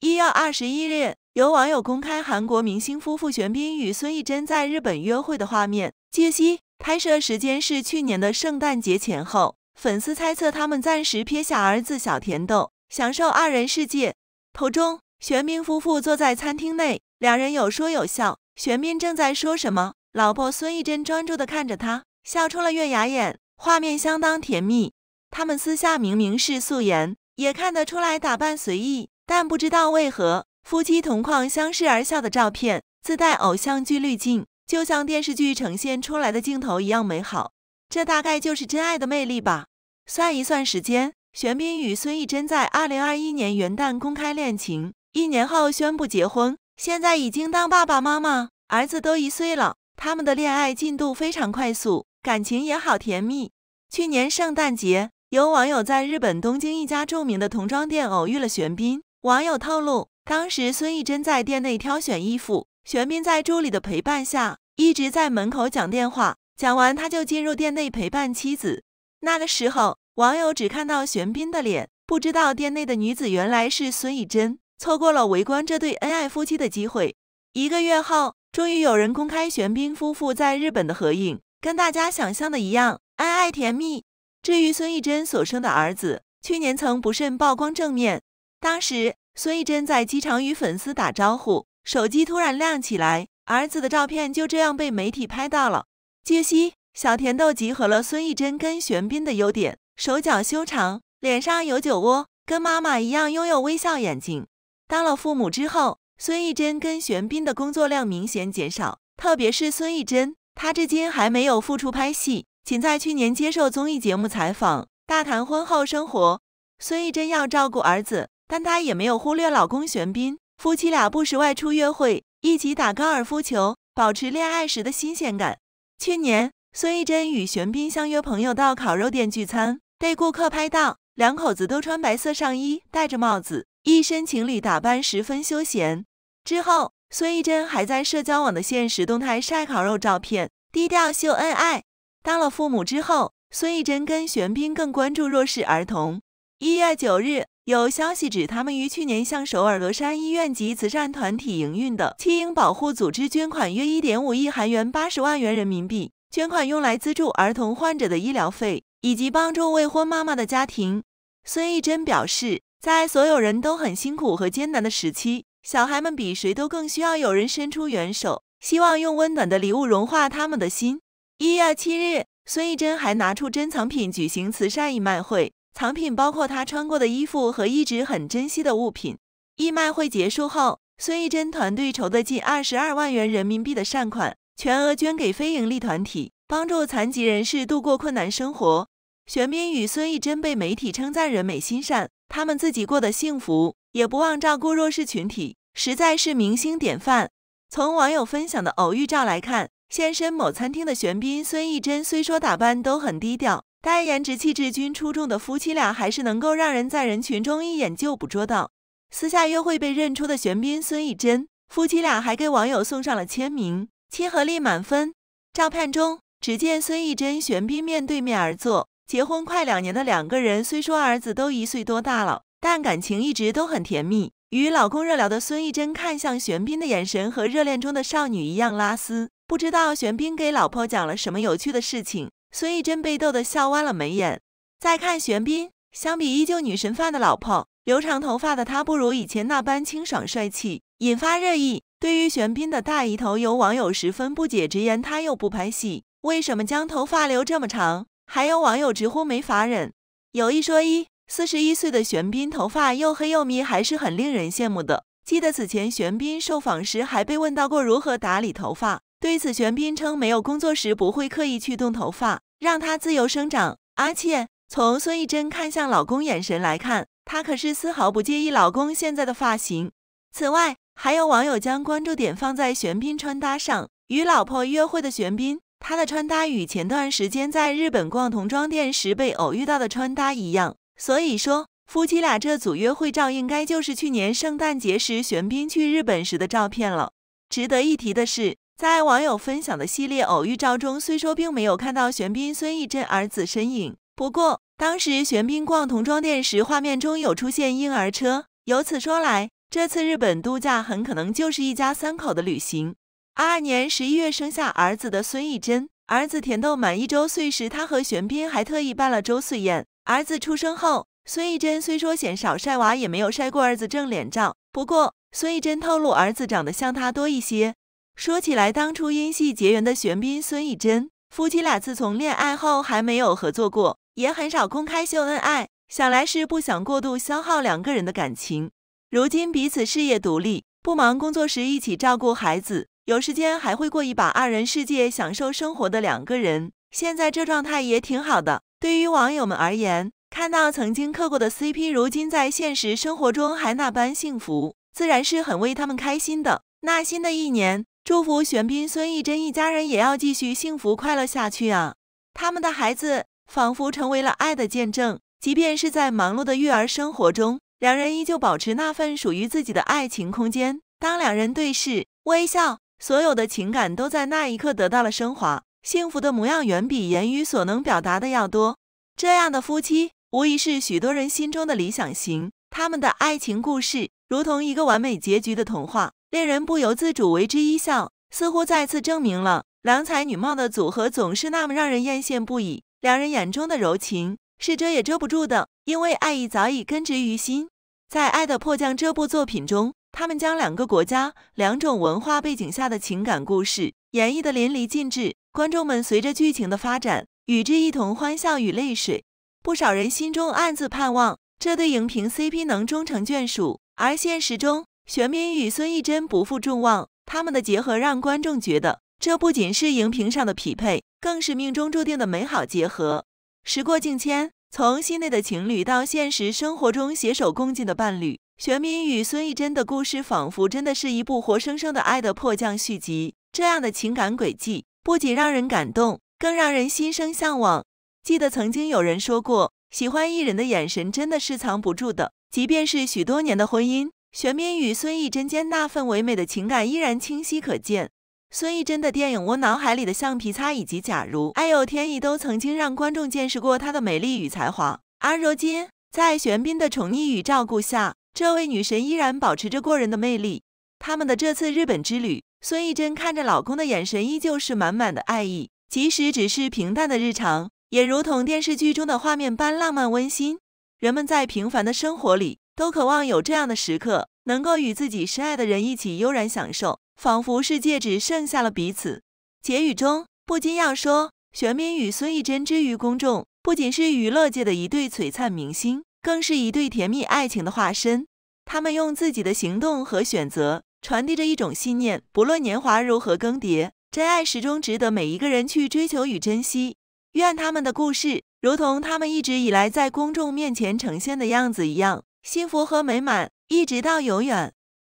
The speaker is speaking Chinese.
一月二十一日，有网友公开韩国明星夫妇玄彬与孙艺珍在日本约会的画面。据悉，拍摄时间是去年的圣诞节前后。粉丝猜测他们暂时撇下儿子小甜豆，享受二人世界。途中，玄彬夫妇坐在餐厅内，两人有说有笑。玄彬正在说什么，老婆孙艺珍专注地看着他，笑出了月牙眼，画面相当甜蜜。他们私下明明是素颜，也看得出来打扮随意。但不知道为何，夫妻同框相视而笑的照片自带偶像剧滤镜，就像电视剧呈现出来的镜头一样美好。这大概就是真爱的魅力吧。算一算时间，玄彬与孙艺珍在二零二一年元旦公开恋情，一年后宣布结婚，现在已经当爸爸妈妈，儿子都一岁了。他们的恋爱进度非常快速，感情也好甜蜜。去年圣诞节，有网友在日本东京一家著名的童装店偶遇了玄彬。网友透露，当时孙艺珍在店内挑选衣服，玄彬在助理的陪伴下一直在门口讲电话，讲完他就进入店内陪伴妻子。那个时候，网友只看到玄彬的脸，不知道店内的女子原来是孙艺珍，错过了围观这对恩爱夫妻的机会。一个月后，终于有人公开玄彬夫妇在日本的合影，跟大家想象的一样，恩爱甜蜜。至于孙艺珍所生的儿子，去年曾不慎曝光正面。当时孙艺珍在机场与粉丝打招呼，手机突然亮起来，儿子的照片就这样被媒体拍到了。据悉，小甜豆集合了孙艺珍跟玄彬的优点，手脚修长，脸上有酒窝，跟妈妈一样拥有微笑眼睛。当了父母之后，孙艺珍跟玄彬的工作量明显减少，特别是孙艺珍，她至今还没有复出拍戏，仅在去年接受综艺节目采访，大谈婚后生活。孙艺珍要照顾儿子。但她也没有忽略老公玄彬，夫妻俩不时外出约会，一起打高尔夫球，保持恋爱时的新鲜感。去年，孙艺珍与玄彬相约朋友到烤肉店聚餐，被顾客拍到，两口子都穿白色上衣，戴着帽子，一身情侣打扮，十分休闲。之后，孙艺珍还在社交网的现实动态晒烤肉照片，低调秀恩爱。当了父母之后，孙艺珍跟玄彬更关注弱势儿童。一月九日。有消息指，他们于去年向首尔罗山医院及慈善团体营运的弃婴保护组织捐款约一点五亿韩元（八十万元人民币）。捐款用来资助儿童患者的医疗费，以及帮助未婚妈妈的家庭。孙艺珍表示，在所有人都很辛苦和艰难的时期，小孩们比谁都更需要有人伸出援手。希望用温暖的礼物融化他们的心。一月七日，孙艺珍还拿出珍藏品举行慈善义卖会。藏品包括他穿过的衣服和一直很珍惜的物品。义卖会结束后，孙艺珍团队筹的近二十二万元人民币的善款，全额捐给非营利团体，帮助残疾人士度过困难生活。玄彬与孙艺珍被媒体称赞人美心善，他们自己过得幸福，也不忘照顾弱势群体，实在是明星典范。从网友分享的偶遇照来看，现身某餐厅的玄彬、孙艺珍虽说打扮都很低调。该颜值气质均出众的夫妻俩，还是能够让人在人群中一眼就捕捉到。私下约会被认出的玄彬孙艺珍夫妻俩，还给网友送上了签名，亲和力满分。照片中，只见孙艺珍玄彬面对面而坐。结婚快两年的两个人，虽说儿子都一岁多大了，但感情一直都很甜蜜。与老公热聊的孙艺珍，看向玄彬的眼神和热恋中的少女一样拉丝。不知道玄彬给老婆讲了什么有趣的事情。孙艺珍被逗得笑弯了眉眼。再看玄彬，相比依旧女神范的老婆，留长头发的他不如以前那般清爽帅气，引发热议。对于玄彬的大姨头，有网友十分不解，直言他又不拍戏，为什么将头发留这么长？还有网友直呼没法忍。有一说一，四十一岁的玄彬头发又黑又密，还是很令人羡慕的。记得此前玄彬受访时还被问到过如何打理头发。对此，玄彬称没有工作时不会刻意去动头发，让它自由生长。而且从孙艺珍看向老公眼神来看，她可是丝毫不介意老公现在的发型。此外，还有网友将关注点放在玄彬穿搭上，与老婆约会的玄彬，他的穿搭与前段时间在日本逛童装店时被偶遇到的穿搭一样。所以说，夫妻俩这组约会照应该就是去年圣诞节时玄彬去日本时的照片了。值得一提的是。在网友分享的系列偶遇照中，虽说并没有看到玄彬孙艺珍儿子身影，不过当时玄彬逛童装店时，画面中有出现婴儿车。由此说来，这次日本度假很可能就是一家三口的旅行。二二年十一月生下儿子的孙艺珍，儿子甜豆满一周岁时，他和玄彬还特意办了周岁宴。儿子出生后，孙艺珍虽说嫌少晒娃，也没有晒过儿子正脸照，不过孙艺珍透露儿子长得像他多一些。说起来，当初因戏结缘的玄彬孙艺珍夫妻俩，自从恋爱后还没有合作过，也很少公开秀恩爱，想来是不想过度消耗两个人的感情。如今彼此事业独立，不忙工作时一起照顾孩子，有时间还会过一把二人世界，享受生活的两个人，现在这状态也挺好的。对于网友们而言，看到曾经磕过的 CP，如今在现实生活中还那般幸福，自然是很为他们开心的。那新的一年。祝福玄彬孙艺珍一家人也要继续幸福快乐下去啊！他们的孩子仿佛成为了爱的见证，即便是在忙碌的育儿生活中，两人依旧保持那份属于自己的爱情空间。当两人对视微笑，所有的情感都在那一刻得到了升华。幸福的模样远比言语所能表达的要多。这样的夫妻无疑是许多人心中的理想型，他们的爱情故事如同一个完美结局的童话。令人不由自主为之一笑，似乎再次证明了郎才女貌的组合总是那么让人艳羡不已。两人眼中的柔情是遮也遮不住的，因为爱意早已根植于心。在《爱的迫降》这部作品中，他们将两个国家、两种文化背景下的情感故事演绎的淋漓尽致。观众们随着剧情的发展，与之一同欢笑与泪水。不少人心中暗自盼望这对荧屏 CP 能终成眷属，而现实中。玄彬与孙艺珍不负众望，他们的结合让观众觉得这不仅是荧屏上的匹配，更是命中注定的美好结合。时过境迁，从戏内的情侣到现实生活中携手共进的伴侣，玄彬与孙艺珍的故事仿佛真的是一部活生生的《爱的迫降》续集。这样的情感轨迹不仅让人感动，更让人心生向往。记得曾经有人说过，喜欢艺人的眼神真的是藏不住的，即便是许多年的婚姻。玄彬与孙艺珍间那份唯美的情感依然清晰可见。孙艺珍的电影《我脑海里的橡皮擦》以及《假如爱有天意》都曾经让观众见识过她的美丽与才华。而如今，在玄彬的宠溺与照顾下，这位女神依然保持着过人的魅力。他们的这次日本之旅，孙艺珍看着老公的眼神依旧是满满的爱意，即使只是平淡的日常，也如同电视剧中的画面般浪漫温馨。人们在平凡的生活里。都渴望有这样的时刻，能够与自己深爱的人一起悠然享受，仿佛世界只剩下了彼此。结语中不禁要说，玄彬与孙艺珍之于公众，不仅是娱乐界的一对璀璨明星，更是一对甜蜜爱情的化身。他们用自己的行动和选择，传递着一种信念：不论年华如何更迭，真爱始终值得每一个人去追求与珍惜。愿他们的故事，如同他们一直以来在公众面前呈现的样子一样。幸福和美满，一直到永远。